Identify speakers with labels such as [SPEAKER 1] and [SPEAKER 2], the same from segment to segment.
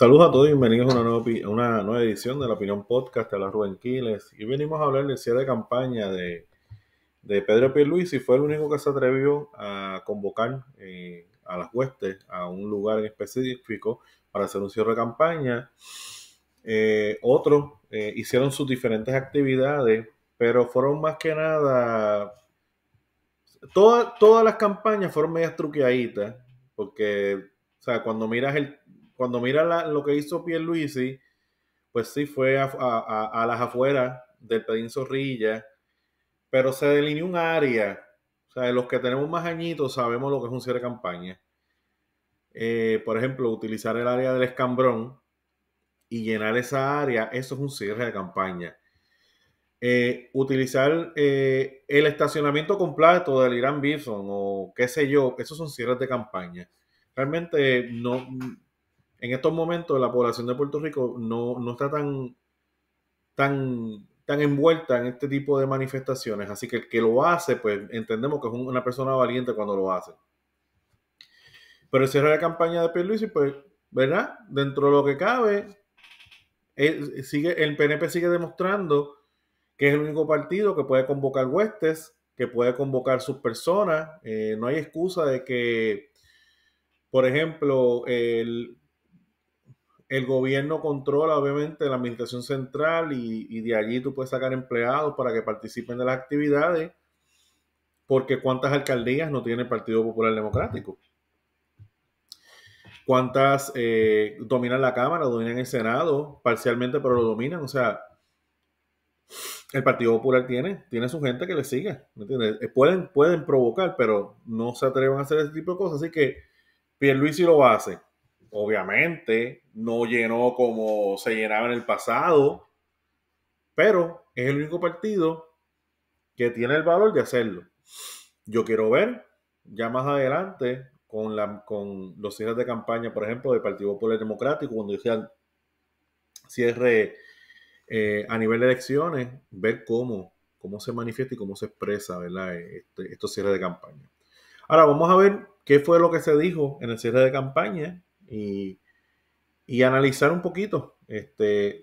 [SPEAKER 1] Saludos a todos y bienvenidos a una nueva, edición de la Opinión Podcast de la Rubén Quiles. Y venimos a hablar del cierre de campaña de, Pedro de Pedro y Fue el único que se atrevió a convocar eh, a las huestes a un lugar en específico para hacer un cierre de campaña. Eh, otros eh, hicieron sus diferentes actividades, pero fueron más que nada... todas las campañas fueron medias truqueaditas, porque o sea, cuando miras el, cuando mira lo que hizo Pierluisi, pues sí fue a, las afueras del Pedín Zorrilla, pero se delineó un área. O sea, los que tenemos más añitos sabemos lo que es un cierre de campaña. Eh, por ejemplo, utilizar el área del escambrón y llenar esa área, eso es un cierre de campaña. Eh, utilizar eh, el estacionamiento completo del Irán Bison o qué sé yo, esos son cierres de campaña. Realmente no, en estos momentos la población de Puerto Rico no, está tan, tan, tan envuelta en este tipo de manifestaciones. Así que el que lo hace, pues entendemos que es una persona valiente cuando lo hace. Pero el cierre de la campaña de Pierluisi, pues, ¿verdad? Dentro de lo que cabe, sigue, el PNP sigue demostrando que es el único partido que puede convocar huestes, que puede convocar sus personas. Eh, no hay excusa de que, por ejemplo, el, el gobierno controla obviamente la administración central y, de allí tú puedes sacar empleados para que participen de las actividades, porque cuántas alcaldías no tiene el Partido Popular Democrático. Cuántas eh, dominan la Cámara, dominan el Senado, parcialmente, pero lo dominan. O sea, el Partido Popular tiene, tiene su gente que le sigue. entiendes? Eh, pueden, pueden provocar, pero no se atreven a hacer ese tipo de cosas. Así que Pierluisi lo hace Obviamente no llenó como se llenaba en el pasado, pero es el único partido que tiene el valor de hacerlo. Yo quiero ver ya más adelante con, la, con los cierres de campaña, por ejemplo, del Partido Popular Democrático, cuando decían cierre eh, a nivel de elecciones, ver cómo, cómo se manifiesta y cómo se expresa ¿verdad? Este, estos cierres de campaña. Ahora vamos a ver qué fue lo que se dijo en el cierre de campaña y, analizar un poquito. Este,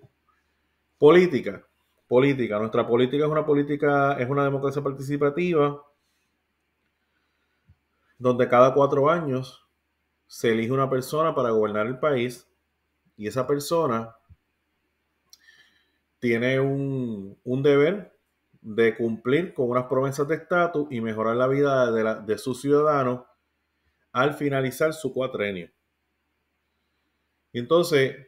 [SPEAKER 1] política, política. Nuestra política es una política, es una democracia participativa donde cada cuatro años se elige una persona para gobernar el país y esa persona tiene un, deber de cumplir con unas promesas de estatus y mejorar la vida de, su de sus ciudadanos al finalizar su cuatrenio entonces,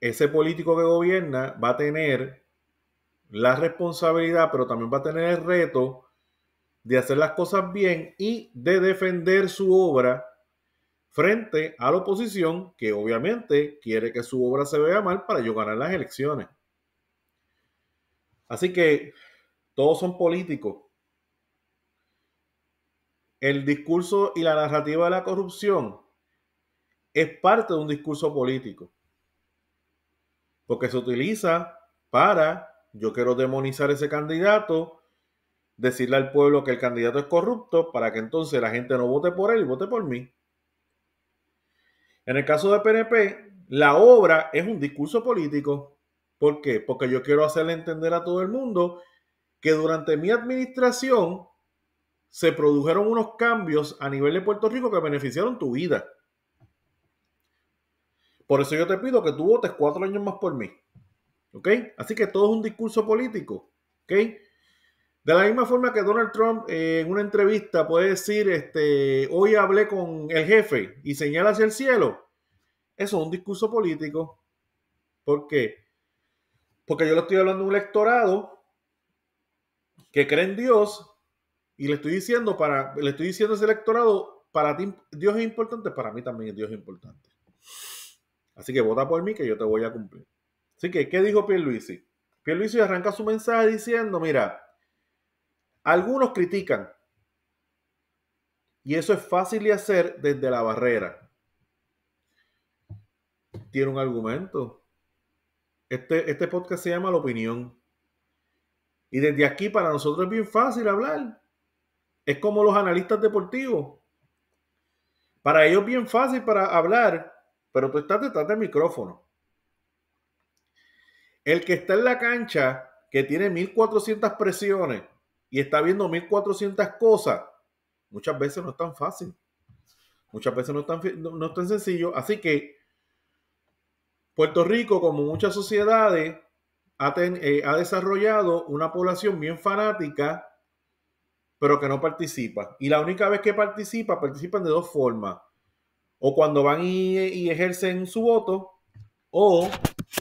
[SPEAKER 1] ese político que gobierna va a tener la responsabilidad, pero también va a tener el reto de hacer las cosas bien y de defender su obra frente a la oposición que obviamente quiere que su obra se vea mal para yo ganar las elecciones. Así que todos son políticos. El discurso y la narrativa de la corrupción es parte de un discurso político. Porque se utiliza para, yo quiero demonizar ese candidato, decirle al pueblo que el candidato es corrupto, para que entonces la gente no vote por él y vote por mí. En el caso de PNP, la obra es un discurso político. ¿Por qué? Porque yo quiero hacerle entender a todo el mundo que durante mi administración se produjeron unos cambios a nivel de Puerto Rico que beneficiaron tu vida. Por eso yo te pido que tú votes cuatro años más por mí. ¿Ok? Así que todo es un discurso político. ¿Ok? De la misma forma que Donald Trump eh, en una entrevista puede decir, este, hoy hablé con el jefe y señala hacia el cielo. Eso es un discurso político. ¿Por qué? Porque yo le estoy hablando a un electorado que cree en Dios y le estoy diciendo para, le estoy diciendo a ese electorado, para ti Dios es importante, para mí también Dios es importante. Así que vota por mí que yo te voy a cumplir. Así que, ¿qué dijo Pierluisi? Pierluisi arranca su mensaje diciendo, mira, algunos critican. Y eso es fácil de hacer desde la barrera. Tiene un argumento. Este, este podcast se llama La Opinión. Y desde aquí para nosotros es bien fácil hablar. Es como los analistas deportivos. Para ellos es bien fácil para hablar pero tú estás detrás del micrófono. El que está en la cancha, que tiene 1400 presiones y está viendo 1400 cosas, muchas veces no es tan fácil. Muchas veces no es tan, no, tan sencillo. Así que Puerto Rico, como muchas sociedades, ha, eh, ha desarrollado una población bien fanática, pero que no participa. Y la única vez que participa, participan de dos formas o cuando van y, ejercen su voto, o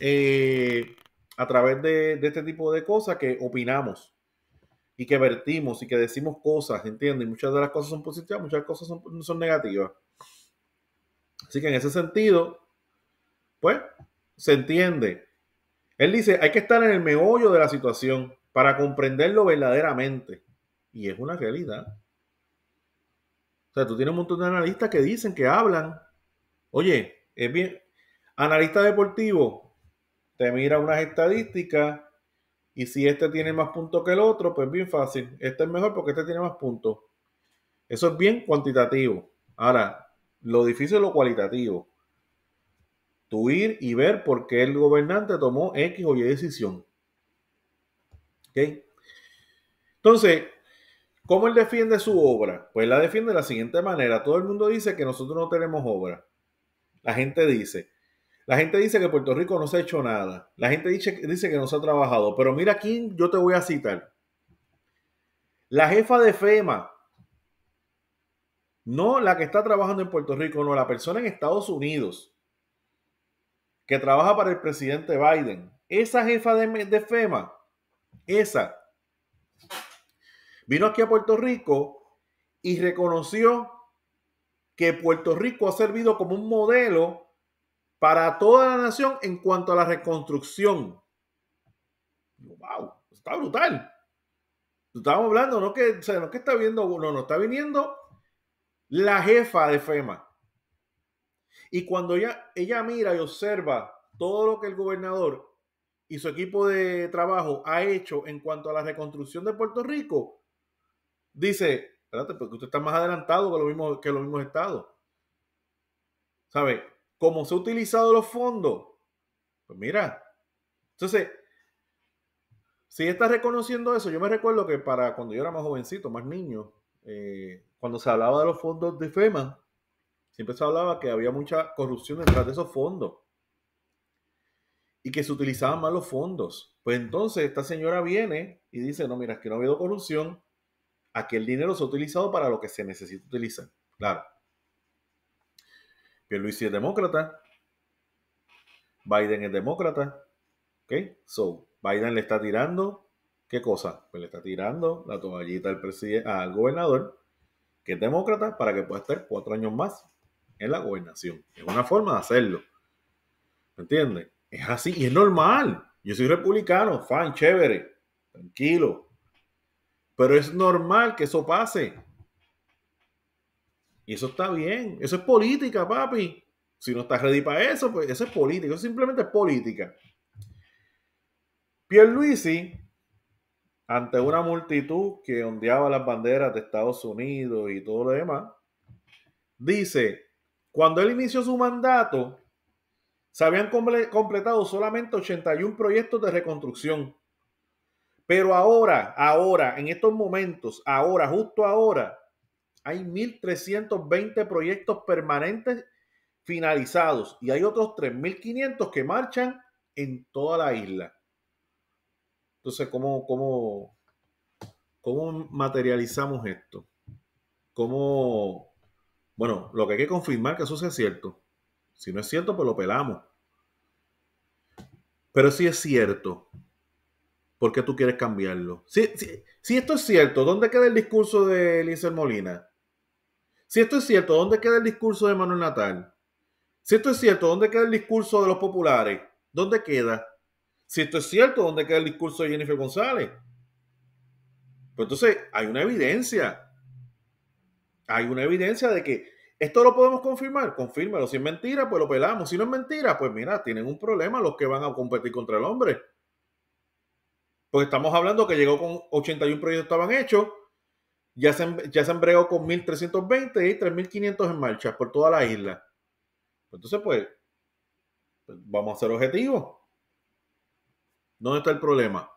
[SPEAKER 1] eh, a través de, este tipo de cosas que opinamos y que vertimos y que decimos cosas, ¿entiendes? Y muchas de las cosas son positivas, muchas cosas son, son negativas. Así que en ese sentido, pues, se entiende. Él dice, hay que estar en el meollo de la situación para comprenderlo verdaderamente. Y es una realidad. O sea, tú tienes un montón de analistas que dicen, que hablan. Oye, es bien. Analista deportivo, te mira unas estadísticas y si este tiene más puntos que el otro, pues bien fácil. Este es mejor porque este tiene más puntos. Eso es bien cuantitativo. Ahora, lo difícil es lo cualitativo. Tú ir y ver por qué el gobernante tomó X o Y decisión. ¿Ok? Entonces, ¿Cómo él defiende su obra? Pues la defiende de la siguiente manera. Todo el mundo dice que nosotros no tenemos obra. La gente dice. La gente dice que Puerto Rico no se ha hecho nada. La gente dice, dice que no se ha trabajado. Pero mira quién yo te voy a citar. La jefa de FEMA. No la que está trabajando en Puerto Rico, no, la persona en Estados Unidos que trabaja para el presidente Biden. Esa jefa de, de FEMA, esa Vino aquí a Puerto Rico y reconoció que Puerto Rico ha servido como un modelo para toda la nación en cuanto a la reconstrucción. ¡Wow! Está brutal. Estamos hablando, no que, está viendo no no está viniendo la jefa de FEMA. Y cuando ella, ella mira y observa todo lo que el gobernador y su equipo de trabajo ha hecho en cuanto a la reconstrucción de Puerto Rico, dice, espérate, porque usted está más adelantado que, lo mismo, que los mismos estados. ¿Sabe? ¿Cómo se han utilizado los fondos, pues mira. Entonces, si está reconociendo eso, yo me recuerdo que para cuando yo era más jovencito, más niño, eh, cuando se hablaba de los fondos de FEMA, siempre se hablaba que había mucha corrupción detrás de esos fondos y que se utilizaban mal los fondos. Pues entonces esta señora viene y dice, no, mira, es que no ha habido corrupción, a que el dinero utilizado para lo que se necesita utilizar. Claro. Luis es demócrata. Biden es demócrata. ¿Ok? So, Biden le está tirando, ¿qué cosa? Pues le está tirando la toallita al, al gobernador, que es demócrata, para que pueda estar cuatro años más en la gobernación. Es una forma de hacerlo. ¿Me entiendes? Es así y es normal. Yo soy republicano, fan, chévere, tranquilo, pero es normal que eso pase. Y eso está bien. Eso es política, papi. Si no estás ready para eso, pues eso es política. Eso simplemente es política. Pierluisi, ante una multitud que ondeaba las banderas de Estados Unidos y todo lo demás, dice, cuando él inició su mandato, se habían completado solamente 81 proyectos de reconstrucción pero ahora, ahora, en estos momentos, ahora, justo ahora, hay 1.320 proyectos permanentes finalizados y hay otros 3.500 que marchan en toda la isla. Entonces, ¿cómo, cómo, materializamos esto? ¿Cómo? Bueno, lo que hay que confirmar que eso sea cierto. Si no es cierto, pues lo pelamos. Pero si sí es cierto ¿Por qué tú quieres cambiarlo? Si, si, esto es cierto, ¿dónde queda el discurso de Eliezer Molina? Si esto es cierto, ¿dónde queda el discurso de Manuel Natal? Si esto es cierto, ¿dónde queda el discurso de los populares? ¿Dónde queda? Si esto es cierto, ¿dónde queda el discurso de Jennifer González? Pues entonces hay una evidencia. Hay una evidencia de que esto lo podemos confirmar. Confírmelo. Si es mentira, pues lo pelamos. Si no es mentira, pues mira, tienen un problema los que van a competir contra el hombre. Porque estamos hablando que llegó con 81 proyectos estaban hechos, ya se, ya se embregó con 1.320 y 3.500 en marcha por toda la isla. Entonces, pues, pues, vamos a ser objetivos. ¿Dónde está el problema?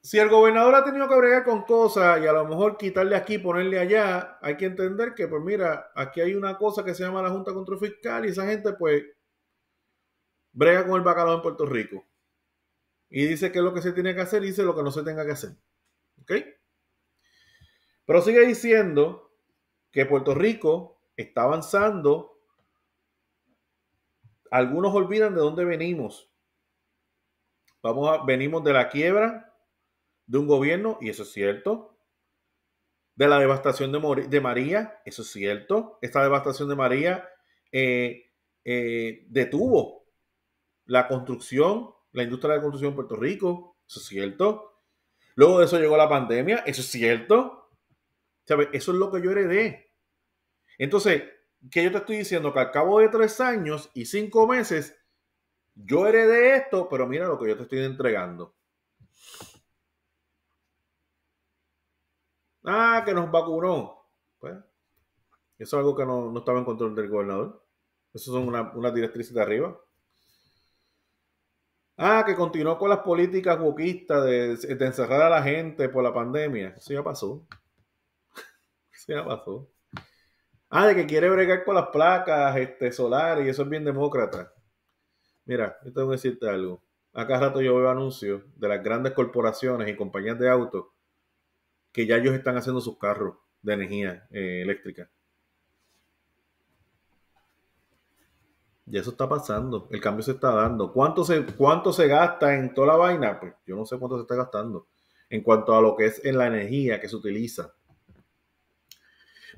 [SPEAKER 1] Si el gobernador ha tenido que bregar con cosas y a lo mejor quitarle aquí, y ponerle allá, hay que entender que, pues mira, aquí hay una cosa que se llama la Junta Control Fiscal y esa gente, pues, brega con el bacalao en Puerto Rico y dice que es lo que se tiene que hacer y dice lo que no se tenga que hacer. ¿Ok? Pero sigue diciendo que Puerto Rico está avanzando. Algunos olvidan de dónde venimos. Vamos a, venimos de la quiebra de un gobierno, y eso es cierto. De la devastación de, María, eso es cierto. Esta devastación de María eh, eh, detuvo la construcción la industria de la construcción en Puerto Rico, eso es cierto. Luego de eso llegó la pandemia, eso es cierto. ¿Sabes? Eso es lo que yo heredé. Entonces, ¿qué yo te estoy diciendo que al cabo de tres años y cinco meses, yo heredé esto, pero mira lo que yo te estoy entregando. Ah, que nos vacunó. Pues, eso es algo que no, estaba en control del gobernador. Eso son una, unas directrices de arriba. Ah, que continuó con las políticas wokistas de, encerrar a la gente por la pandemia. Eso ya pasó. Eso ya pasó. Ah, de que quiere bregar con las placas este, solares y eso es bien demócrata. Mira, yo tengo que decirte algo. Acá rato yo veo anuncios de las grandes corporaciones y compañías de autos que ya ellos están haciendo sus carros de energía eh, eléctrica. ya eso está pasando, el cambio se está dando. ¿Cuánto se, cuánto se gasta en toda la vaina? Pues yo no sé cuánto se está gastando en cuanto a lo que es en la energía que se utiliza.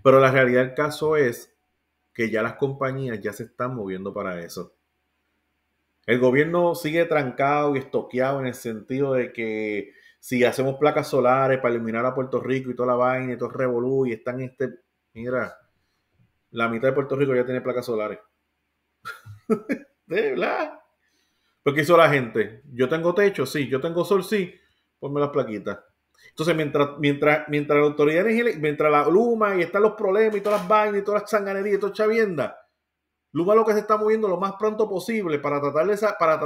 [SPEAKER 1] Pero la realidad del caso es que ya las compañías ya se están moviendo para eso. El gobierno sigue trancado y estoqueado en el sentido de que si hacemos placas solares para iluminar a Puerto Rico y toda la vaina y todo revolú y están este... Mira, la mitad de Puerto Rico ya tiene placas solares. de bla. Porque pues, hizo la gente. Yo tengo techo, sí. Yo tengo sol, sí. Ponme las plaquitas. Entonces, mientras, mientras, mientras la autoridad mientras la Luma y están los problemas y todas las vainas y todas las sanganerías y toda las Luma lo que se está moviendo lo más pronto posible para tratar de, para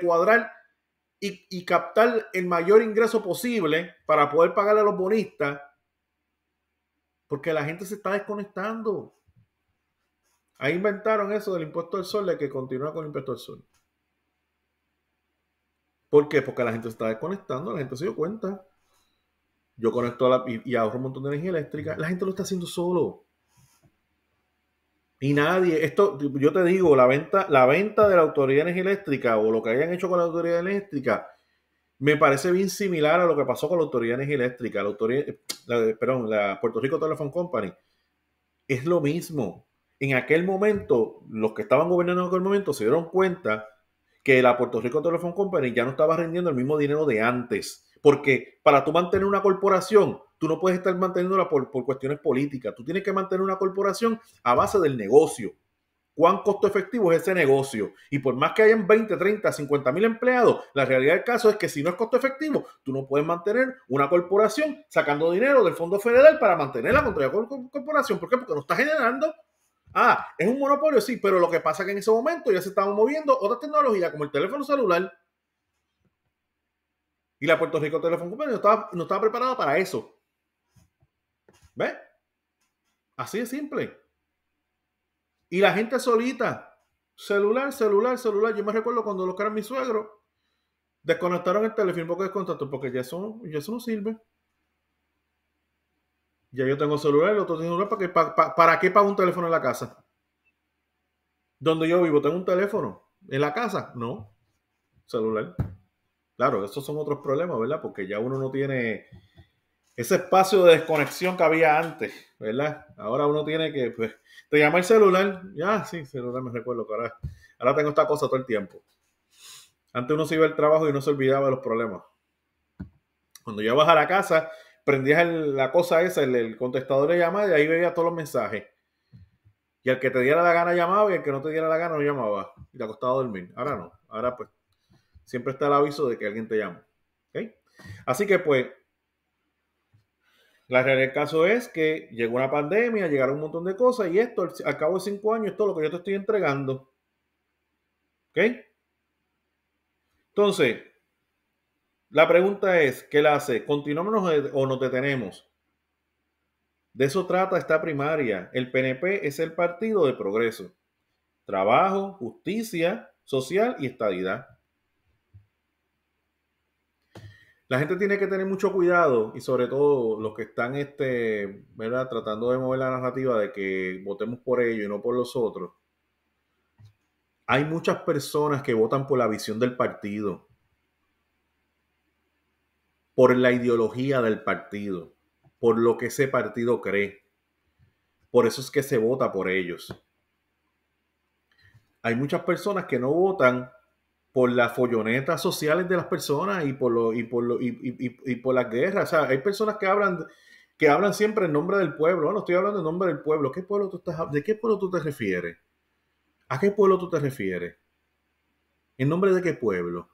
[SPEAKER 1] cuadrar y, y, captar el mayor ingreso posible para poder pagarle a los bonistas, porque la gente se está desconectando. Ahí inventaron eso del impuesto al sol, de que continúa con el impuesto al sol. ¿Por qué? Porque la gente se está desconectando, la gente se dio cuenta. Yo conecto y, ahorro un montón de energía eléctrica. La gente lo está haciendo solo. Y nadie, esto, yo te digo, la venta, la venta de la Autoridad de Energía Eléctrica o lo que hayan hecho con la Autoridad Eléctrica me parece bien similar a lo que pasó con la Autoridad de Energía Eléctrica, eh, perdón, la Puerto Rico Telephone Company. Es lo mismo en aquel momento, los que estaban gobernando en aquel momento se dieron cuenta que la Puerto Rico Telephone Company ya no estaba rendiendo el mismo dinero de antes. Porque para tú mantener una corporación, tú no puedes estar manteniéndola por, por cuestiones políticas. Tú tienes que mantener una corporación a base del negocio. ¿Cuán costo efectivo es ese negocio? Y por más que hayan 20, 30, 50 mil empleados, la realidad del caso es que si no es costo efectivo, tú no puedes mantener una corporación sacando dinero del Fondo Federal para mantenerla contra la corporación. ¿Por qué? Porque no está generando Ah, es un monopolio, sí, pero lo que pasa es que en ese momento ya se estaban moviendo otras tecnologías como el teléfono celular. Y la Puerto Rico Telephone no estaba, no estaba preparada para eso. ¿Ves? Así de simple. Y la gente solita, celular, celular, celular. Yo me recuerdo cuando los que eran mi suegro desconectaron el teléfono es contacto porque ya ya eso no sirve. Ya yo tengo celular, el otro tiene celular. ¿Para qué, para, pago un teléfono en la casa? Donde yo vivo, tengo un teléfono. ¿En la casa? No. Celular. Claro, esos son otros problemas, ¿verdad? Porque ya uno no tiene ese espacio de desconexión que había antes, ¿verdad? Ahora uno tiene que, pues, te llama el celular. Ya, sí, celular me recuerdo ahora, tengo esta cosa todo el tiempo. Antes uno se iba al trabajo y no se olvidaba de los problemas. Cuando ya vas a la casa, prendías la cosa esa, el, contestador de llamada, y ahí veía todos los mensajes. Y al que te diera la gana llamaba y al que no te diera la gana no llamaba. Y te acostaba a dormir. Ahora no. Ahora pues siempre está el aviso de que alguien te llama. ¿Ok? Así que pues la realidad del caso es que llegó una pandemia, llegaron un montón de cosas y esto, al cabo de cinco años, esto es lo que yo te estoy entregando. ¿Ok? Entonces, la pregunta es, ¿qué la hace? ¿Continuamos o nos detenemos? De eso trata esta primaria. El PNP es el partido de progreso. Trabajo, justicia social y estabilidad. La gente tiene que tener mucho cuidado y sobre todo los que están este, ¿verdad? tratando de mover la narrativa de que votemos por ellos y no por los otros. Hay muchas personas que votan por la visión del partido por la ideología del partido, por lo que ese partido cree. Por eso es que se vota por ellos. Hay muchas personas que no votan por las follonetas sociales de las personas y por, lo, por, y, por las guerras. hay personas que hablan, que hablan siempre en nombre del pueblo. Ah, no estoy hablando en nombre del pueblo. ¿Qué pueblo estás, ¿De qué pueblo tú te refieres? ¿A qué pueblo tú te refieres? ¿En nombre de qué pueblo?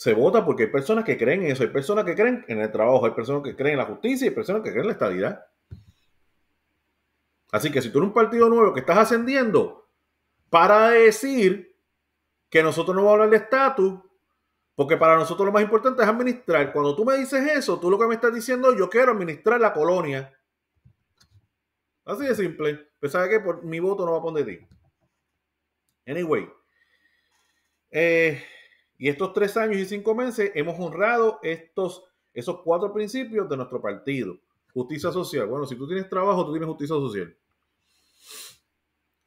[SPEAKER 1] se vota porque hay personas que creen en eso, hay personas que creen en el trabajo, hay personas que creen en la justicia y hay personas que creen en la estabilidad. Así que si tú eres un partido nuevo que estás ascendiendo, para decir que nosotros no vamos a hablar de estatus, porque para nosotros lo más importante es administrar. Cuando tú me dices eso, tú lo que me estás diciendo, yo quiero administrar la colonia. Así de simple. Pero pues, sabes que por mi voto no va a poner de ti. Anyway. Eh, y estos tres años y cinco meses hemos honrado estos, esos cuatro principios de nuestro partido. Justicia social. Bueno, si tú tienes trabajo, tú tienes justicia social.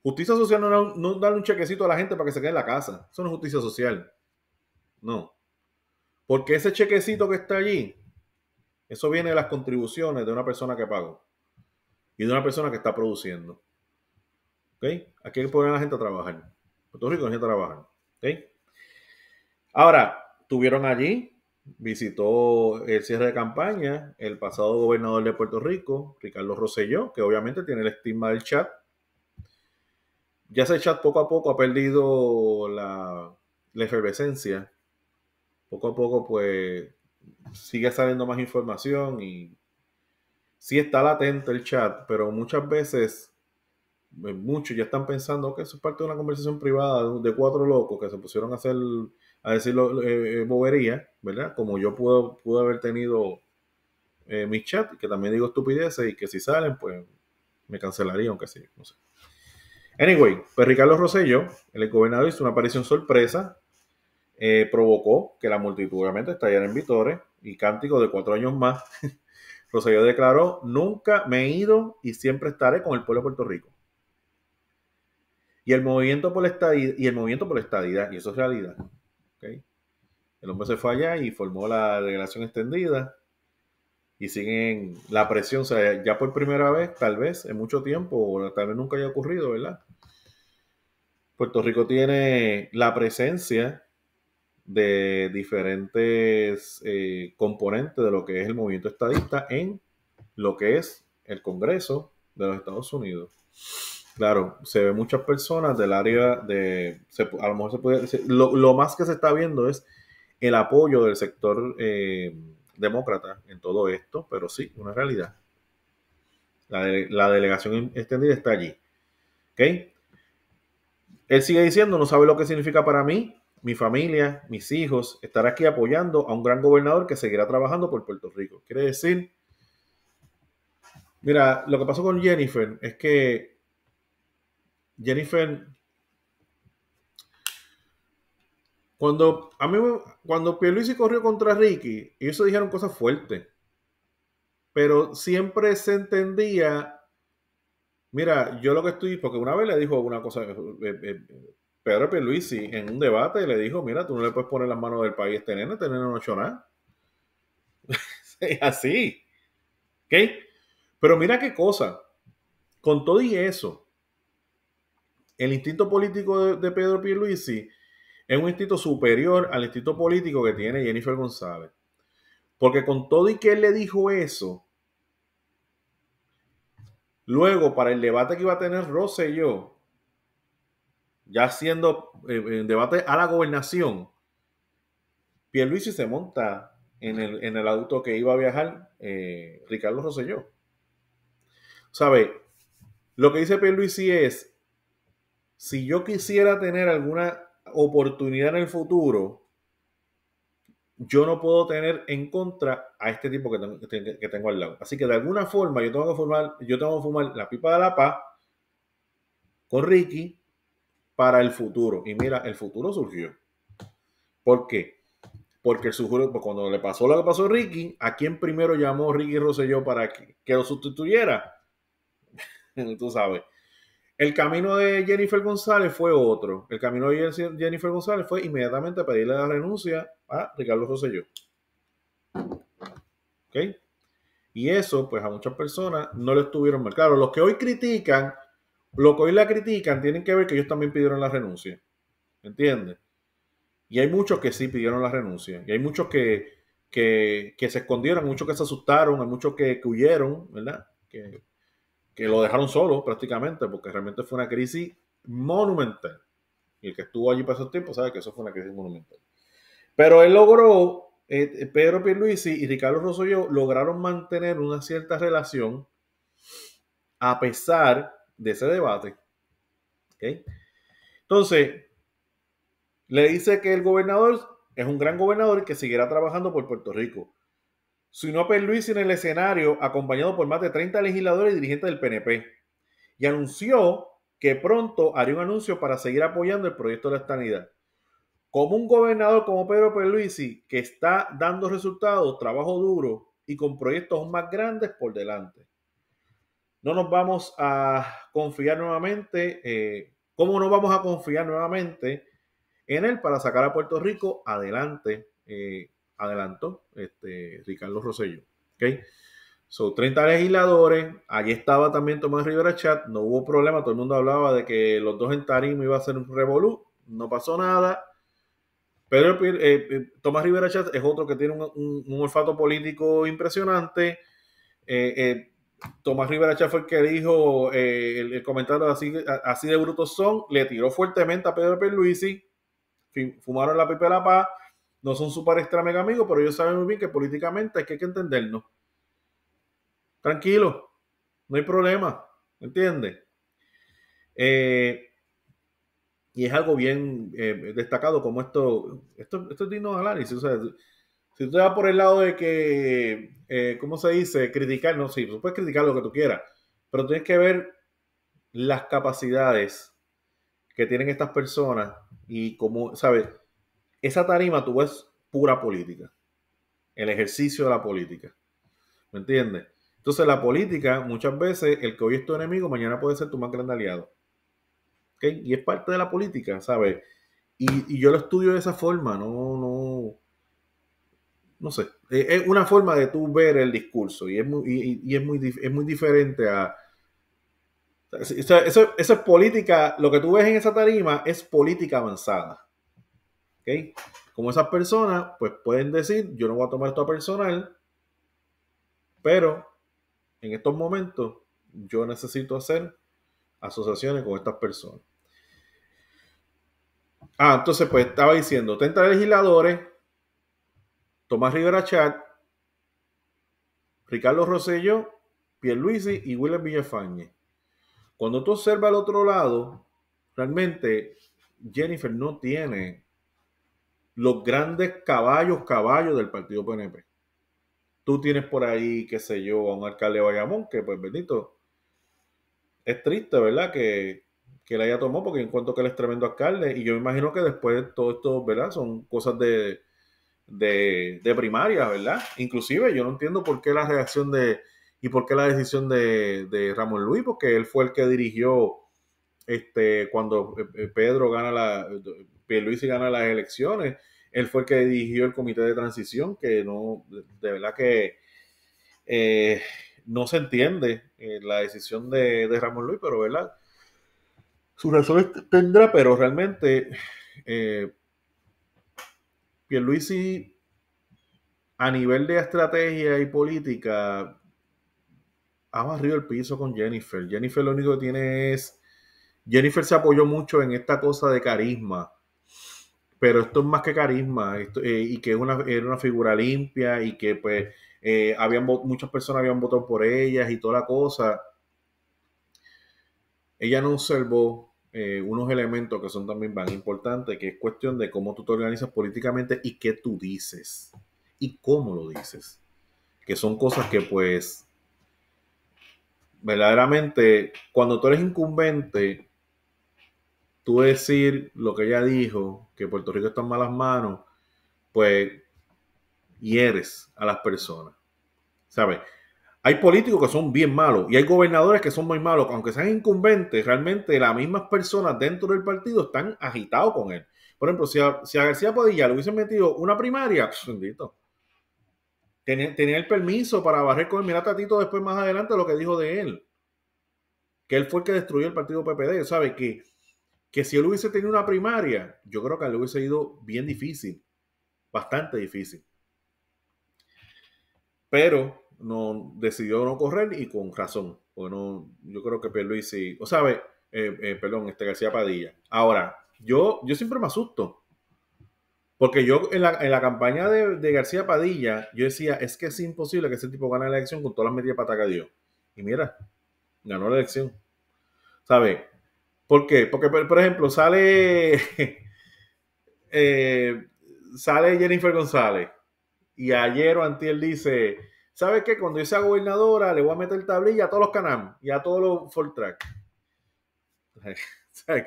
[SPEAKER 1] Justicia social no, es darle un chequecito a la gente para que se quede en la casa. Eso no es justicia social. No. Porque ese chequecito que está allí, eso viene de las contribuciones de una persona que pagó y de una persona que está produciendo. ¿Ok? Aquí hay que poner a la gente a trabajar. Puerto Rico la gente a trabajar. ¿Ok? Ahora, tuvieron allí, visitó el cierre de campaña el pasado gobernador de Puerto Rico, Ricardo Rosselló, que obviamente tiene el estigma del chat. Ya ese chat poco a poco ha perdido la, la efervescencia. Poco a poco, pues, sigue saliendo más información y sí está latente el chat, pero muchas veces, eh, muchos ya están pensando que eso es parte de una conversación privada de cuatro locos que se pusieron a hacer a decirlo movería, eh, eh, bobería, ¿verdad? Como yo puedo, pude haber tenido eh, mis chats, que también digo estupideces y que si salen, pues me cancelaría, aunque sí, no sé. Anyway, pues Ricardo Rosello, el gobernador, hizo una aparición sorpresa, provocó que la multitud obviamente estallara en vitores y cántico de cuatro años más. Rosello declaró, nunca me he ido y siempre estaré con el pueblo de Puerto Rico. Y el movimiento por la estadidad, y el movimiento por la estadidad, y eso es realidad, el hombre se fue allá y formó la relación extendida y siguen la presión, o sea, ya por primera vez, tal vez en mucho tiempo, o tal vez nunca haya ocurrido, ¿verdad? Puerto Rico tiene la presencia de diferentes eh, componentes de lo que es el movimiento estadista en lo que es el Congreso de los Estados Unidos. Claro, se ve muchas personas del área de, a lo mejor se puede, decir... lo, más que se está viendo es el apoyo del sector eh, demócrata en todo esto, pero sí, una realidad. La, la delegación extendida está allí. ¿Ok? Él sigue diciendo, no sabe lo que significa para mí, mi familia, mis hijos, estar aquí apoyando a un gran gobernador que seguirá trabajando por Puerto Rico. Quiere decir, mira, lo que pasó con Jennifer es que Jennifer, cuando a mí cuando Pierluisi corrió contra Ricky, ellos se dijeron cosas fuertes. Pero siempre se entendía, mira, yo lo que estoy, porque una vez le dijo una cosa, eh, eh, Pedro en un debate le dijo, mira, tú no le puedes poner las manos del país a este nene, este nene no Así. ¿Ok? Pero mira qué cosa. Con todo y eso, el instinto político de, Pedro Pierluisi es un instinto superior al instinto político que tiene Jennifer González. Porque con todo y que él le dijo eso, luego para el debate que iba a tener Rosselló, ya siendo eh, debate a la gobernación, Pierluisi se monta en el, auto que iba a viajar eh, Ricardo Rosselló. ¿Sabe? Lo que dice Pierluisi es, si yo quisiera tener alguna oportunidad en el futuro, yo no puedo tener en contra a este tipo que tengo, al lado. Así que de alguna forma yo tengo que yo tengo que fumar la pipa de la paz con Ricky para el futuro. Y mira, el futuro surgió. ¿Por qué? Porque el pues, cuando le pasó lo que pasó a Ricky, ¿a quién primero llamó Ricky Rosselló para que lo sustituyera? Tú sabes. El camino de Jennifer González fue otro. El camino de Jennifer González fue inmediatamente pedirle la renuncia a Ricardo Rosselló. ¿Ok? Y eso, pues a muchas personas no le estuvieron mal. Claro, los que hoy critican, lo que hoy la critican, tienen que ver que ellos también pidieron la renuncia. ¿Entiendes? Y hay muchos que sí pidieron la renuncia. Y hay muchos que, se escondieron, muchos que se asustaron, hay muchos que, que huyeron, ¿verdad? Que que lo dejaron solo prácticamente, porque realmente fue una crisis monumental. Y el que estuvo allí para esos tiempo sabe que eso fue una crisis monumental. Pero él logró, eh, eh, Pedro Pierluisi y Ricardo Rosselló lograron mantener una cierta relación a pesar de ese debate. Entonces, le dice que el gobernador es un gran gobernador y que seguirá trabajando por Puerto Rico sino a Luis en el escenario, acompañado por más de 30 legisladores y dirigentes del PNP, y anunció que pronto haría un anuncio para seguir apoyando el proyecto de la estanidad. Como un gobernador como Pedro Perluisi, que está dando resultados, trabajo duro y con proyectos más grandes por delante. No nos vamos a confiar nuevamente, eh, ¿cómo no vamos a confiar nuevamente en él para sacar a Puerto Rico adelante? Eh, adelantó este, Ricardo Rosello. ¿okay? Son 30 legisladores, allí estaba también Tomás Rivera Chat, no hubo problema, todo el mundo hablaba de que los dos en tarima iba a ser un revolú, no pasó nada. Eh, eh, Tomás Rivera Chat es otro que tiene un, olfato político impresionante. Eh, Tomás Rivera Chat fue el que dijo el, comentario así, así de bruto son, le tiró fuertemente a Pedro Pierluisi, fumaron la pipa de la paz no son super extra mega amigos, pero ellos saben muy bien que políticamente hay que entendernos. Tranquilo, no hay problema, ¿entiendes? Eh, y es algo bien eh, destacado como esto, esto, es digno de análisis. si tú te vas por el lado de que, eh, ¿cómo se dice? Criticar, no, sí, pues, puedes criticar lo que tú quieras, pero tienes que ver las capacidades que tienen estas personas y cómo, ¿sabes? esa tarima tú ves pura política, el ejercicio de la política. ¿Me entiendes? Entonces la política, muchas veces, el que hoy es tu enemigo, mañana puede ser tu más grande aliado. Y es parte de la política, ¿sabes? Y, yo lo estudio de esa forma, no, no, no sé. E, es una forma de tú ver el discurso y es muy, es muy, muy diferente a... eso, eso es política, lo que tú ves en esa tarima es política avanzada. Como esas personas, pues pueden decir, yo no voy a tomar esto a personal, pero en estos momentos yo necesito hacer asociaciones con estas personas. Ah, entonces pues estaba diciendo, 30 legisladores, Tomás Rivera Chat, Ricardo Rosello, Pierluisi y William Villafañe. Cuando tú observas al otro lado, realmente Jennifer no tiene los grandes caballos, caballos del partido PNP. Tú tienes por ahí, qué sé yo, a un alcalde de Bayamón, que pues bendito, es triste, ¿verdad? Que, que la haya tomado, porque en encuentro que él es tremendo alcalde, y yo me imagino que después de todo esto, ¿verdad? Son cosas de, primaria, ¿verdad? Inclusive yo no entiendo por qué la reacción de, y por qué la decisión de, de Ramón Luis, porque él fue el que dirigió este, cuando eh, eh, Pedro gana la, Pierluisi gana las elecciones, él fue el que dirigió el comité de transición, que no, de verdad que eh, no se entiende eh, la decisión de, Ramón Luis, pero verdad, sus razones tendrá, pero realmente eh, Pierluisi a nivel de estrategia y política ha barrido el piso con Jennifer. Jennifer lo único que tiene es Jennifer se apoyó mucho en esta cosa de carisma pero esto es más que carisma eh, y que es una, era una figura limpia y que pues eh, habían, muchas personas habían votado por ellas y toda la cosa. Ella no observó eh, unos elementos que son también van importantes, que es cuestión de cómo tú te organizas políticamente y qué tú dices y cómo lo dices, que son cosas que pues verdaderamente cuando tú eres incumbente tú decir lo que ella dijo, que Puerto Rico está en malas manos, pues hieres a las personas. ¿Sabes? Hay políticos que son bien malos y hay gobernadores que son muy malos, aunque sean incumbentes, realmente las mismas personas dentro del partido están agitados con él. Por ejemplo, si a, si García Padilla le hubiesen metido una primaria, bendito, tenía, el permiso para barrer con el Mira Tatito después más adelante lo que dijo de él, que él fue el que destruyó el partido PPD, ¿sabe? Que que si él hubiese tenido una primaria, yo creo que le hubiese ido bien difícil, bastante difícil. Pero no decidió no correr y con razón. yo creo que Pierluisi, o sabe, eh, eh, perdón, este García Padilla. Ahora, yo, yo siempre me asusto. Porque yo en la, campaña de, García Padilla, yo decía, es que es imposible que ese tipo gane la elección con todas las medidas para que Dios. Y mira, ganó la elección. ¿Sabe? ¿Por qué? Porque, por, ejemplo, sale, eh, sale Jennifer González y ayer o antier dice, ¿sabes qué? Cuando yo sea gobernadora le voy a meter tablilla a todos los canam y a todos los full track. o sea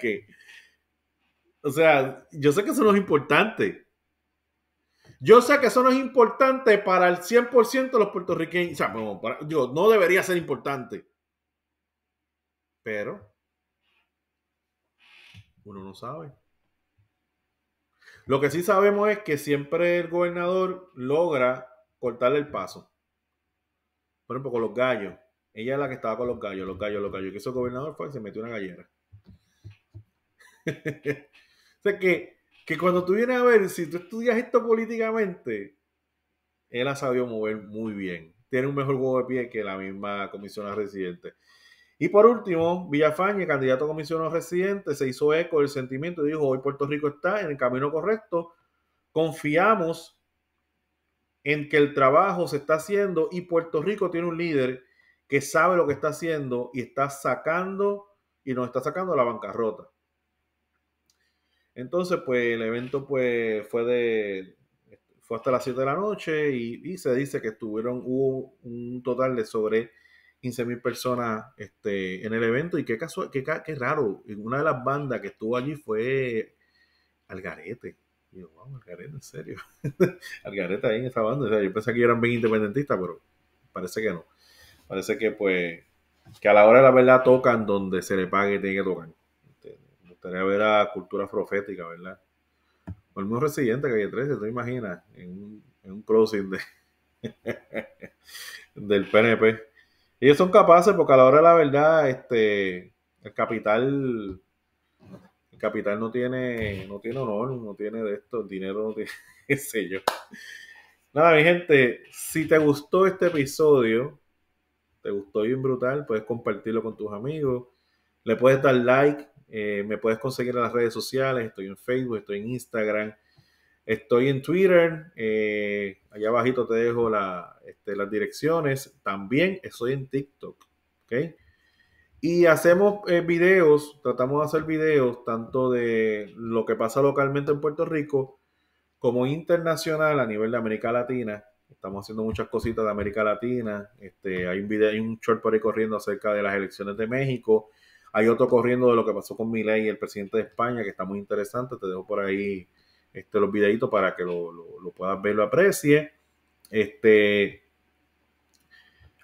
[SPEAKER 1] o sea, yo sé que eso no es importante. Yo sé que eso no es importante para el 100% de los puertorriqueños. O sea, yo, no debería ser importante. Pero uno no sabe. Lo que sí sabemos es que siempre el gobernador logra cortarle el paso. Por ejemplo, con los gallos. Ella es la que estaba con los gallos, los gallos, los gallos. Que ese gobernador fue se metió una gallera. o sea que, que cuando tú vienes a ver, si tú estudias esto políticamente, él ha sabido mover muy bien. Tiene un mejor huevo de pie que la misma comisión residente. Y por último, Villafañe, candidato a comisionado residente, se hizo eco del sentimiento y dijo, hoy Puerto Rico está en el camino correcto, confiamos en que el trabajo se está haciendo y Puerto Rico tiene un líder que sabe lo que está haciendo y está sacando y nos está sacando la bancarrota. Entonces, pues el evento pues, fue de fue hasta las 7 de la noche y, y se dice que estuvieron, hubo un total de sobre 15.000 mil personas este, en el evento y qué, caso, qué, qué raro. Una de las bandas que estuvo allí fue Algarete. Y yo, wow, Algarete, en serio. Algarete ahí en esa banda. yo pensé que eran bien independentistas, pero parece que no. Parece que pues que a la hora de la verdad tocan donde se le pague tiene que tocar. Este, me gustaría ver a Cultura Profética, ¿verdad? O el mismo Residente Calle 13, ¿te imaginas? En un, en crossing de, del PNP ellos son capaces porque a la hora de la verdad, este, el capital, el capital no tiene, no tiene honor, no tiene de esto, el dinero no tiene, qué sé yo. Nada, mi gente, si te gustó este episodio, te gustó bien brutal, puedes compartirlo con tus amigos, le puedes dar like, eh, me puedes conseguir en las redes sociales, estoy en Facebook, estoy en Instagram, Estoy en Twitter, eh, allá abajito te dejo este, las direcciones. También estoy en TikTok, ¿ok? Y hacemos eh, videos, tratamos de hacer videos tanto de lo que pasa localmente en Puerto Rico como internacional a nivel de América Latina. Estamos haciendo muchas cositas de América Latina. Este, hay un video, hay un short por ahí corriendo acerca de las elecciones de México. Hay otro corriendo de lo que pasó con y el presidente de España, que está muy interesante. Te dejo por ahí este, los videitos para que lo, lo, puedas ver, lo aprecie. Este,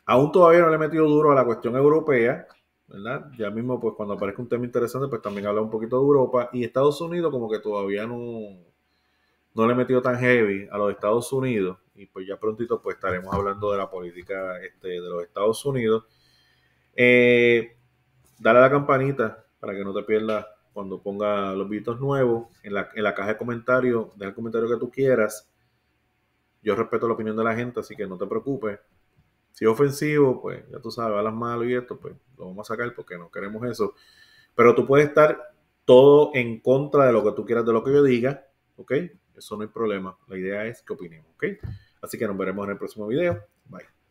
[SPEAKER 1] aún todavía no le he metido duro a la cuestión europea, ¿verdad? Ya mismo, pues cuando aparezca un tema interesante, pues también habla un poquito de Europa y Estados Unidos, como que todavía no, no le he metido tan heavy a los Estados Unidos y pues ya prontito pues estaremos hablando de la política este, de los Estados Unidos. Eh, dale a la campanita para que no te pierdas cuando ponga los vídeos nuevos, en la, en la caja de comentarios, deja el comentario que tú quieras. Yo respeto la opinión de la gente, así que no te preocupes. Si es ofensivo, pues ya tú sabes, a las malas y esto, pues lo vamos a sacar porque no queremos eso. Pero tú puedes estar todo en contra de lo que tú quieras, de lo que yo diga, ¿ok? Eso no hay problema. La idea es que opinemos, ¿ok? Así que nos veremos en el próximo video. Bye.